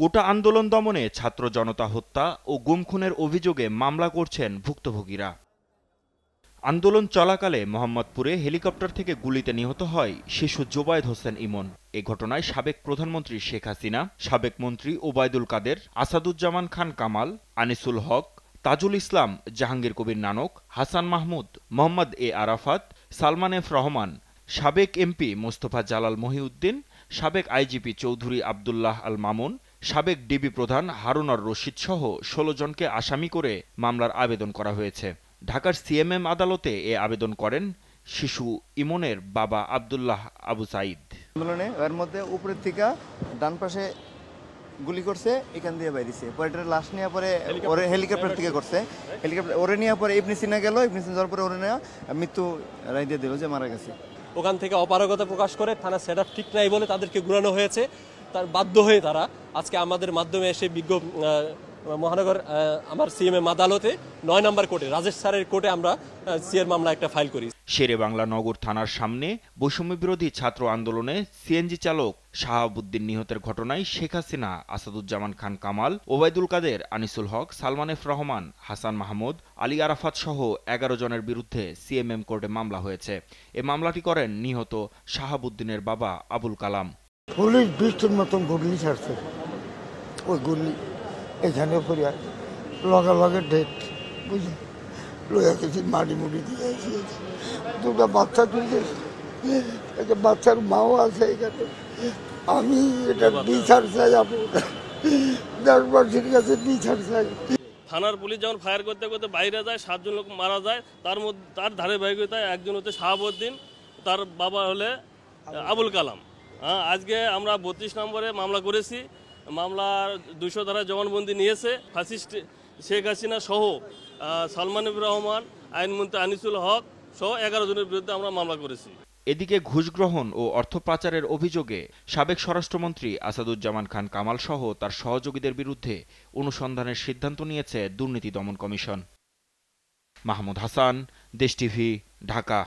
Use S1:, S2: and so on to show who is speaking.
S1: কোটা আন্দোলন দমনে ছাত্র জনতা হত্যা ও গুমখুনের অভিযোগে মামলা করছেন ভুক্তভোগীরা আন্দোলন চলাকালে মোহাম্মদপুরে হেলিকপ্টার থেকে গুলিতে নিহত হয় শিশু জোবায়দ হোসেন ইমন এ ঘটনায় সাবেক প্রধানমন্ত্রী শেখ হাসিনা সাবেক মন্ত্রী ওবায়দুল কাদের আসাদুজ্জামান খান কামাল আনিসুল হক তাজুল ইসলাম জাহাঙ্গীর কবির নানক হাসান মাহমুদ মোহাম্মদ এ আরাফাত সালমান এফ রহমান সাবেক এমপি মোস্তফা জালাল মহিউদ্দিন সাবেক আইজিপি চৌধুরী আবদুল্লাহ আল মামুন সাবেক ডিবি প্রধান হারুনার রশিদ সহ ষোলো জনকে আসামি করে মামলার আবেদন করা হয়েছে ঢাকার সিএমএম আদালতে এ আবেদন করেন শিশু ইমনের বাবা আবদুল্লাহ আবু সাইদ
S2: আন্দোলনে এর মধ্যে উপরের থেকে ডান পাশে গুলি করছে এখান দিয়ে দিছে পরে এটার লাশ নেওয়ার পরে ওরে হেলিকপ্টার থেকে করছে হেলিকপ্টার ওরে নেওয়ার পরে ইবনি সিনা গেল ইবনি সিনা যাওয়ার পরে ওরে নেওয়া মৃত্যু রায় দিয়ে দিল যে মারা গেছে
S3: ওখান থেকে অপারগতা প্রকাশ করে থানা সেটা ঠিক নাই বলে তাদেরকে ঘুরানো হয়েছে তার বাধ্য হয়ে তারা আজকে আমাদের মাধ্যমে এসে বিজ্ঞ মহানগর
S1: আমার সিএম এম আদালতে নয় নম্বর কোর্টে রাজেশ স্যারের কোর্টে আমরা সিএর মামলা একটা ফাইল করি শেরে বাংলা নগর থানার সামনে বৈষম্য বিরোধী ছাত্র আন্দোলনে সিএনজি চালক শাহাবুদ্দিন নিহতের ঘটনায় শেখ হাসিনা আসাদুজ্জামান খান কামাল ওবায়দুল কাদের আনিসুল হক সালমান এফ রহমান হাসান মাহমুদ আলী আরাফাত সহ এগারো জনের বিরুদ্ধে সিএমএম কোর্টে মামলা হয়েছে এ মামলাটি করেন নিহত শাহাবুদ্দিনের বাবা আবুল কালাম পুলিশ
S4: বৃষ্টির মতন গুডলি ছাড়ছে ওই গুডলি এখানে ফিরিয়া লগে লগে ডেট বুঝলি লইয়া গেছি মাড়ি মুড়ি দিয়ে আসিয়েছি দুটো বাচ্চা তুলছে একটা বাচ্চার মাও আছে এখানে আমি এটা বিচার চাই আপনার বছর কাছে বিচার চাই
S3: থানার পুলিশ যখন ফায়ার করতে করতে বাইরে যায় সাতজন লোক মারা যায় তার মধ্যে তার ধারে বাইরে একজন হচ্ছে শাহাবুদ্দিন তার বাবা হলে আবুল কালাম হ্যাঁ, আজকে আমরা বত্রিশ নম্বরে মামলা করেছি মামলার দুশো ধারা জবানবন্দি নিয়েছে ফাসিস্ট শেখ হাসিনা সহ সালমানবুর রহমান আইনমন্ত্রী আনিসুল হক সহ এগারো জনের বিরুদ্ধে আমরা মামলা করেছি
S1: এদিকে ঘুষ গ্রহণ ও অর্থ পাচারের অভিযোগে সাবেক স্বরাষ্ট্রমন্ত্রী আসাদুজ্জামান খান কামাল সহ তার সহযোগীদের বিরুদ্ধে অনুসন্ধানের সিদ্ধান্ত নিয়েছে দুর্নীতি দমন কমিশন মাহমুদ হাসান দেশ টিভি ঢাকা